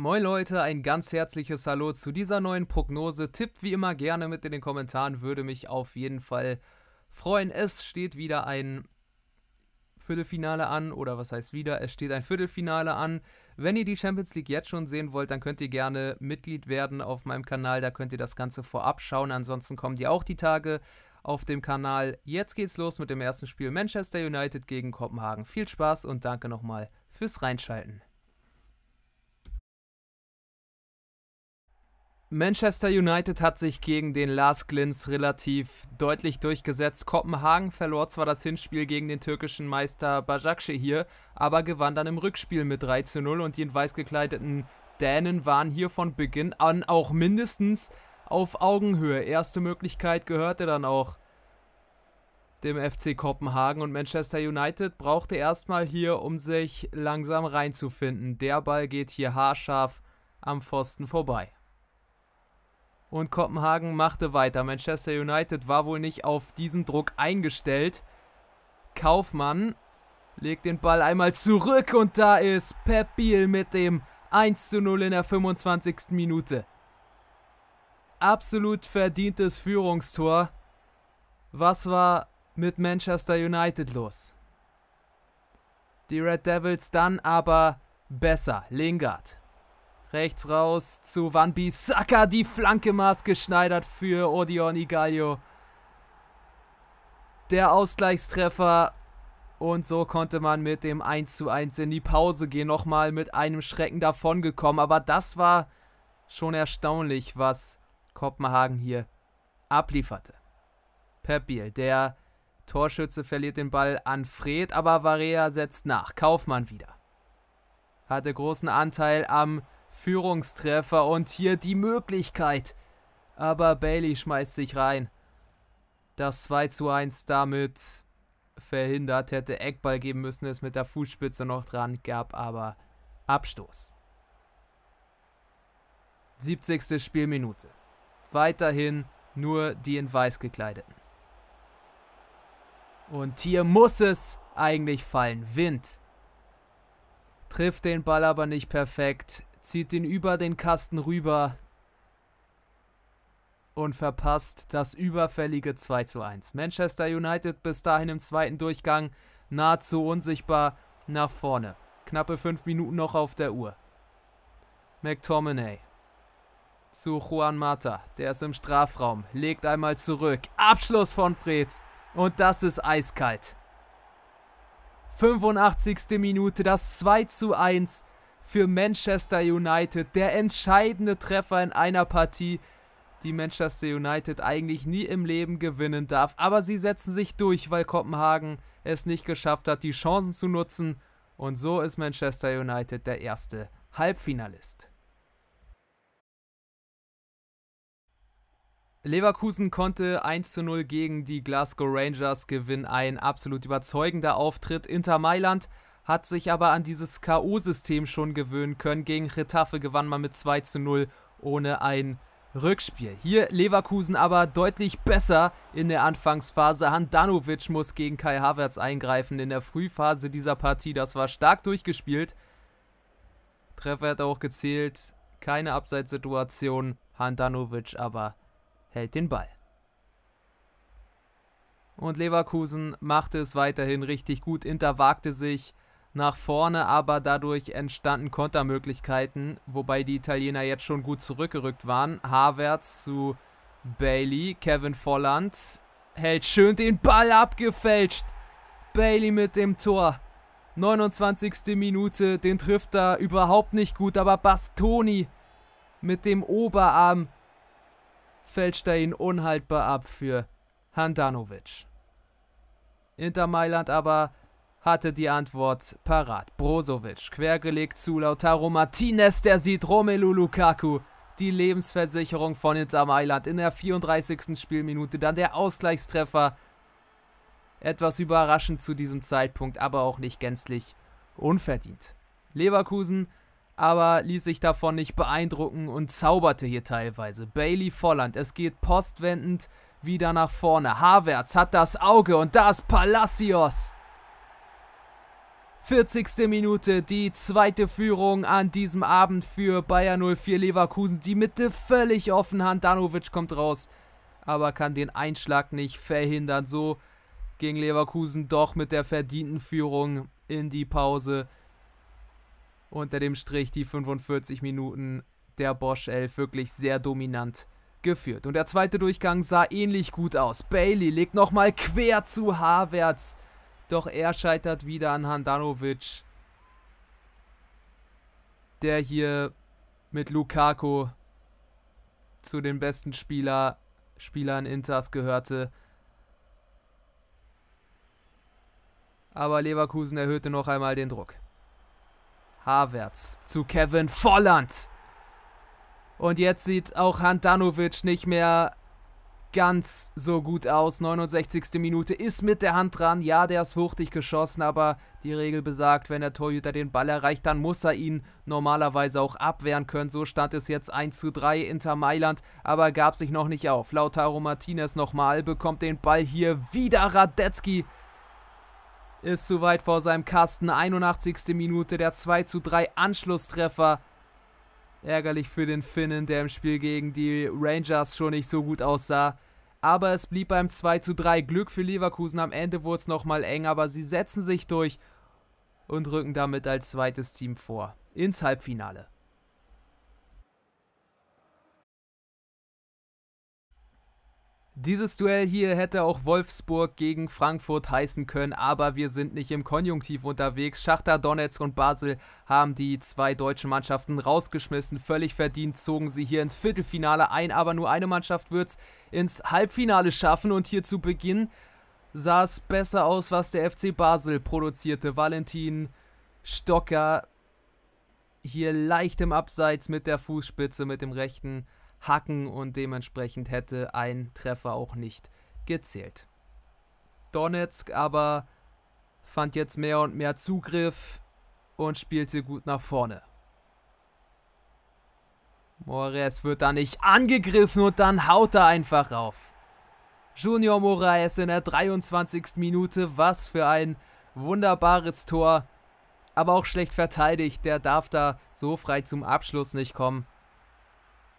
Moin Leute, ein ganz herzliches Hallo zu dieser neuen Prognose. Tippt wie immer gerne mit in den Kommentaren, würde mich auf jeden Fall freuen. Es steht wieder ein Viertelfinale an oder was heißt wieder? Es steht ein Viertelfinale an. Wenn ihr die Champions League jetzt schon sehen wollt, dann könnt ihr gerne Mitglied werden auf meinem Kanal. Da könnt ihr das Ganze vorab schauen. Ansonsten kommen die auch die Tage auf dem Kanal. Jetzt geht's los mit dem ersten Spiel Manchester United gegen Kopenhagen. Viel Spaß und danke nochmal fürs Reinschalten. Manchester United hat sich gegen den Lars Glins relativ deutlich durchgesetzt. Kopenhagen verlor zwar das Hinspiel gegen den türkischen Meister Bajakşehir, hier, aber gewann dann im Rückspiel mit 3 zu 0 und die in weiß gekleideten Dänen waren hier von Beginn an auch mindestens auf Augenhöhe. Erste Möglichkeit gehörte dann auch dem FC Kopenhagen und Manchester United brauchte erstmal hier, um sich langsam reinzufinden. Der Ball geht hier haarscharf am Pfosten vorbei. Und Kopenhagen machte weiter. Manchester United war wohl nicht auf diesen Druck eingestellt. Kaufmann legt den Ball einmal zurück und da ist Pep Biel mit dem 1 zu 0 in der 25. Minute. Absolut verdientes Führungstor. Was war mit Manchester United los? Die Red Devils dann aber besser. Lingard Rechts raus zu Van Bissaka. Die Flanke maßgeschneidert für Odion Igalio. Der Ausgleichstreffer. Und so konnte man mit dem 1:1 in die Pause gehen. Nochmal mit einem Schrecken davongekommen. Aber das war schon erstaunlich, was Kopenhagen hier ablieferte. Pep der Torschütze verliert den Ball an Fred, aber Varea setzt nach. Kaufmann wieder. Hatte großen Anteil am Führungstreffer und hier die Möglichkeit. Aber Bailey schmeißt sich rein. Das 2 zu 1 damit verhindert, hätte Eckball geben müssen, ist mit der Fußspitze noch dran gab, aber Abstoß. 70. Spielminute. Weiterhin nur die in weiß gekleideten. Und hier muss es eigentlich fallen. Wind. Trifft den Ball aber nicht perfekt zieht ihn über den Kasten rüber und verpasst das überfällige 2 zu 1. Manchester United bis dahin im zweiten Durchgang nahezu unsichtbar nach vorne. Knappe 5 Minuten noch auf der Uhr. McTominay zu Juan Mata, der ist im Strafraum, legt einmal zurück. Abschluss von Fred und das ist eiskalt. 85. Minute, das 2 zu 1 für Manchester United. Der entscheidende Treffer in einer Partie, die Manchester United eigentlich nie im Leben gewinnen darf. Aber sie setzen sich durch, weil Kopenhagen es nicht geschafft hat, die Chancen zu nutzen. Und so ist Manchester United der erste Halbfinalist. Leverkusen konnte 1 zu 0 gegen die Glasgow Rangers gewinnen. Ein absolut überzeugender Auftritt. Inter Mailand hat sich aber an dieses K.O.-System schon gewöhnen können. Gegen Retafe gewann man mit 2 zu 0 ohne ein Rückspiel. Hier Leverkusen aber deutlich besser in der Anfangsphase. Handanovic muss gegen Kai Havertz eingreifen in der Frühphase dieser Partie. Das war stark durchgespielt. Treffer hat auch gezählt. Keine Abseitssituation. Handanovic aber hält den Ball. Und Leverkusen machte es weiterhin richtig gut, Inter wagte sich nach vorne, aber dadurch entstanden Kontermöglichkeiten, wobei die Italiener jetzt schon gut zurückgerückt waren. Havertz zu Bailey, Kevin Volland hält schön den Ball abgefälscht. Bailey mit dem Tor. 29. Minute, den trifft er überhaupt nicht gut, aber Bastoni mit dem Oberarm fälscht er ihn unhaltbar ab für Handanovic. Inter Mailand aber hatte die Antwort parat. Brozovic quergelegt zu Lautaro Martinez, der sieht Romelu Lukaku. Die Lebensversicherung von Inter Mailand in der 34. Spielminute, dann der Ausgleichstreffer. Etwas überraschend zu diesem Zeitpunkt, aber auch nicht gänzlich unverdient. Leverkusen aber ließ sich davon nicht beeindrucken und zauberte hier teilweise. Bailey Volland, es geht postwendend wieder nach vorne. Havertz hat das Auge und da ist Palacios. 40. Minute, die zweite Führung an diesem Abend für Bayer 04 Leverkusen. Die Mitte völlig offen, Handanovic kommt raus, aber kann den Einschlag nicht verhindern. So ging Leverkusen doch mit der verdienten Führung in die Pause. Unter dem Strich die 45 Minuten der Bosch 11 wirklich sehr dominant geführt. Und der zweite Durchgang sah ähnlich gut aus. Bailey legt nochmal quer zu Havertz. Doch er scheitert wieder an Handanovic. Der hier mit Lukaku zu den besten Spieler, Spielern Inters gehörte. Aber Leverkusen erhöhte noch einmal den Druck. Havertz zu Kevin Volland. Und jetzt sieht auch Handanovic nicht mehr ganz so gut aus. 69. Minute ist mit der Hand dran. Ja, der ist wuchtig geschossen, aber die Regel besagt, wenn der Torhüter den Ball erreicht, dann muss er ihn normalerweise auch abwehren können. So stand es jetzt 1 zu 3 Inter Mailand, aber gab sich noch nicht auf. Lautaro Martinez nochmal, bekommt den Ball hier wieder Radetzky. Ist zu weit vor seinem Kasten. 81. Minute, der 2 zu 3 Anschlusstreffer Ärgerlich für den Finnen, der im Spiel gegen die Rangers schon nicht so gut aussah. Aber es blieb beim 2 zu 3. Glück für Leverkusen. Am Ende wurde es nochmal eng, aber sie setzen sich durch und rücken damit als zweites Team vor ins Halbfinale. Dieses Duell hier hätte auch Wolfsburg gegen Frankfurt heißen können, aber wir sind nicht im Konjunktiv unterwegs. Schachter Donetsk und Basel haben die zwei deutschen Mannschaften rausgeschmissen. Völlig verdient zogen sie hier ins Viertelfinale ein, aber nur eine Mannschaft wird es ins Halbfinale schaffen. Und hier zu Beginn sah es besser aus, was der FC Basel produzierte. Valentin Stocker hier leicht im Abseits mit der Fußspitze, mit dem rechten hacken und dementsprechend hätte ein Treffer auch nicht gezählt. Donetsk aber fand jetzt mehr und mehr Zugriff und spielte gut nach vorne. Moraes wird da nicht angegriffen und dann haut er einfach auf. Junior Moraes in der 23. Minute, was für ein wunderbares Tor, aber auch schlecht verteidigt, der darf da so frei zum Abschluss nicht kommen.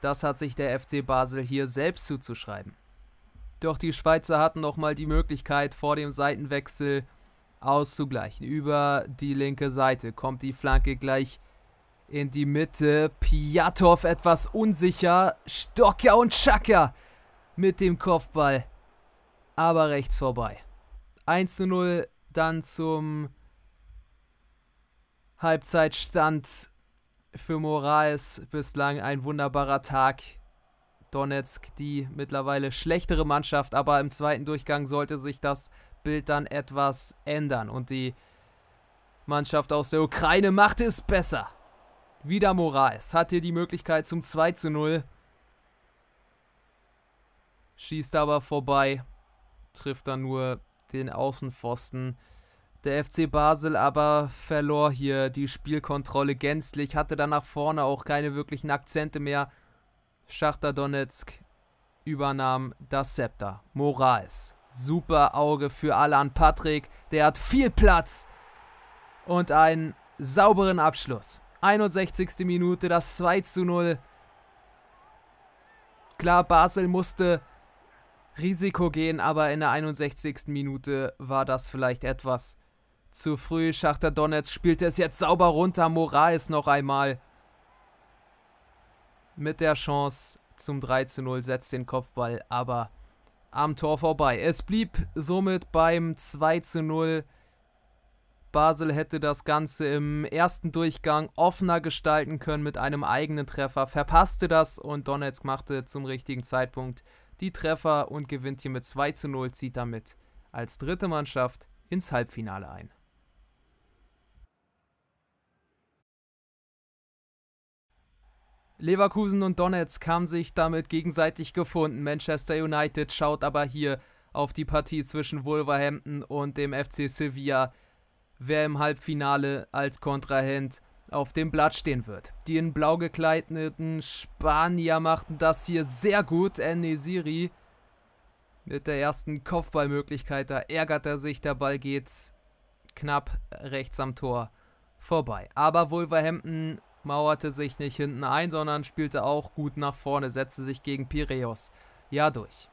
Das hat sich der FC Basel hier selbst zuzuschreiben. Doch die Schweizer hatten nochmal die Möglichkeit, vor dem Seitenwechsel auszugleichen. Über die linke Seite kommt die Flanke gleich in die Mitte. Piatow etwas unsicher. Stocker und Schacker mit dem Kopfball. Aber rechts vorbei. 1 0 dann zum Halbzeitstand für Moraes bislang ein wunderbarer Tag. Donetsk, die mittlerweile schlechtere Mannschaft, aber im zweiten Durchgang sollte sich das Bild dann etwas ändern. Und die Mannschaft aus der Ukraine machte es besser. Wieder Moraes hat hier die Möglichkeit zum 2 zu 0. Schießt aber vorbei, trifft dann nur den Außenpfosten. Der FC Basel aber verlor hier die Spielkontrolle gänzlich, hatte dann nach vorne auch keine wirklichen Akzente mehr. Schachter Donetsk übernahm das Scepter. Moraes. Super Auge für Alan Patrick. Der hat viel Platz und einen sauberen Abschluss. 61. Minute, das 2 zu 0. Klar, Basel musste Risiko gehen, aber in der 61. Minute war das vielleicht etwas zu früh, Schachter Donetsk spielt es jetzt sauber runter. Moraes noch einmal. Mit der Chance zum 3 zu 0 setzt den Kopfball, aber am Tor vorbei. Es blieb somit beim 2 zu 0. Basel hätte das Ganze im ersten Durchgang offener gestalten können mit einem eigenen Treffer, verpasste das und Donetsk machte zum richtigen Zeitpunkt die Treffer und gewinnt hier mit 2 zu 0, zieht damit als dritte Mannschaft ins Halbfinale ein. Leverkusen und Donetsk haben sich damit gegenseitig gefunden. Manchester United schaut aber hier auf die Partie zwischen Wolverhampton und dem FC Sevilla, wer im Halbfinale als Kontrahent auf dem Blatt stehen wird. Die in blau gekleideten Spanier machten das hier sehr gut. Enesiri mit der ersten Kopfballmöglichkeit, da ärgert er sich, der Ball geht knapp rechts am Tor vorbei. Aber Wolverhampton mauerte sich nicht hinten ein, sondern spielte auch gut nach vorne, setzte sich gegen Piräus. Ja, durch.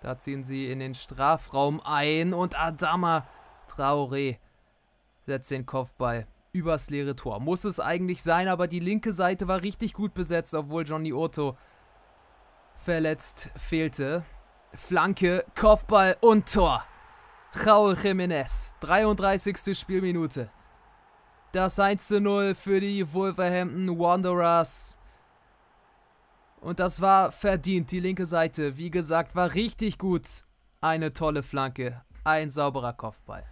Da ziehen sie in den Strafraum ein und Adama Traoré setzt den Kopfball übers leere Tor. Muss es eigentlich sein, aber die linke Seite war richtig gut besetzt, obwohl Johnny Otto verletzt fehlte. Flanke, Kopfball und Tor. Raul Jiménez, 33. Spielminute. Das 1 zu 0 für die Wolverhampton Wanderers. Und das war verdient. Die linke Seite, wie gesagt, war richtig gut. Eine tolle Flanke. Ein sauberer Kopfball.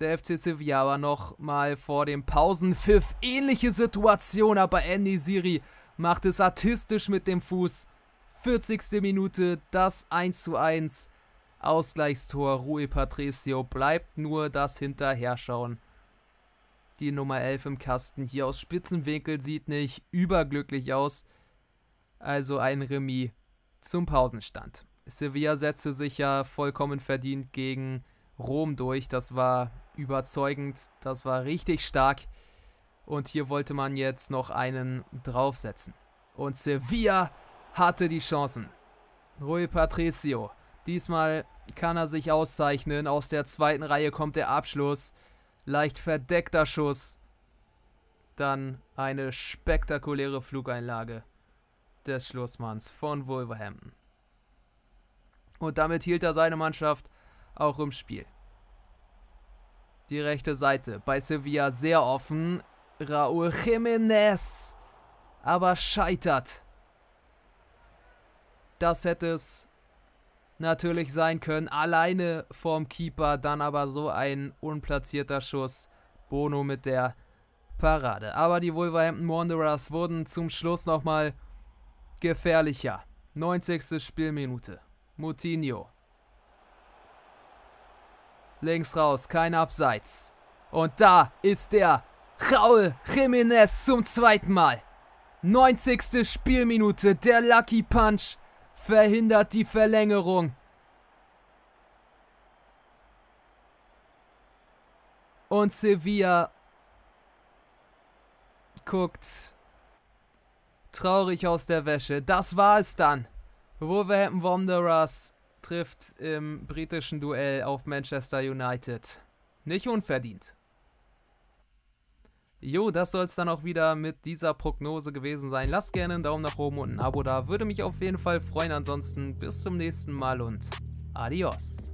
Der FC Sevilla war noch mal vor dem Pausenpfiff. Ähnliche Situation, aber Andy Siri macht es artistisch mit dem Fuß. 40. Minute, das 1 zu 1. Ausgleichstor Rui Patricio bleibt nur das Hinterherschauen. Die Nummer 11 im Kasten hier aus Spitzenwinkel sieht nicht überglücklich aus. Also ein Remis zum Pausenstand. Sevilla setzte sich ja vollkommen verdient gegen Rom durch. Das war überzeugend, das war richtig stark. Und hier wollte man jetzt noch einen draufsetzen. Und Sevilla hatte die Chancen. Rui Patricio, diesmal kann er sich auszeichnen. Aus der zweiten Reihe kommt der Abschluss. Leicht verdeckter Schuss. Dann eine spektakuläre Flugeinlage des Schlussmanns von Wolverhampton. Und damit hielt er seine Mannschaft auch im Spiel. Die rechte Seite bei Sevilla sehr offen. Raúl Jiménez aber scheitert. Das hätte es natürlich sein können. Alleine vorm Keeper, dann aber so ein unplatzierter Schuss. Bono mit der Parade. Aber die Wolverhampton Wanderers wurden zum Schluss nochmal gefährlicher. 90. Spielminute. Moutinho. Links raus, kein Abseits. Und da ist der Raul Jiménez zum zweiten Mal. 90. Spielminute, der Lucky Punch verhindert die Verlängerung. Und Sevilla guckt traurig aus der Wäsche. Das war es dann. Wolverhampton Wanderers trifft im britischen Duell auf Manchester United. Nicht unverdient. Jo, das soll es dann auch wieder mit dieser Prognose gewesen sein. Lasst gerne einen Daumen nach oben und ein Abo da. Würde mich auf jeden Fall freuen. Ansonsten bis zum nächsten Mal und adios.